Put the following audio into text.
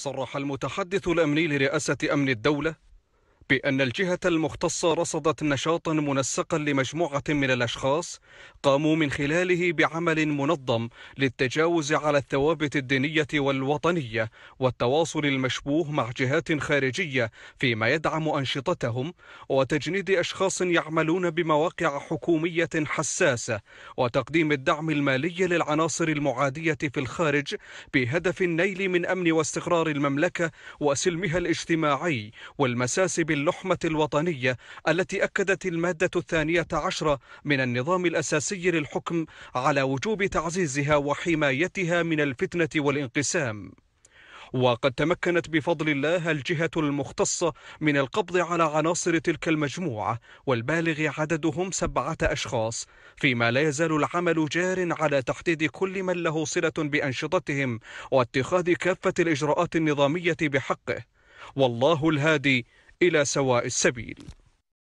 صرح المتحدث الأمني لرئاسة أمن الدولة بأن الجهة المختصة رصدت نشاطا منسقا لمجموعة من الأشخاص قاموا من خلاله بعمل منظم للتجاوز على الثوابت الدينية والوطنية والتواصل المشبوه مع جهات خارجية فيما يدعم أنشطتهم وتجنيد أشخاص يعملون بمواقع حكومية حساسة وتقديم الدعم المالي للعناصر المعادية في الخارج بهدف النيل من أمن واستقرار المملكة وسلمها الاجتماعي والمساس بال اللحمة الوطنية التي أكدت المادة الثانية عشرة من النظام الأساسي للحكم على وجوب تعزيزها وحمايتها من الفتنة والانقسام وقد تمكنت بفضل الله الجهة المختصة من القبض على عناصر تلك المجموعة والبالغ عددهم سبعة أشخاص فيما لا يزال العمل جار على تحديد كل من له صلة بأنشطتهم واتخاذ كافة الإجراءات النظامية بحقه والله الهادي إلى سواء السبيل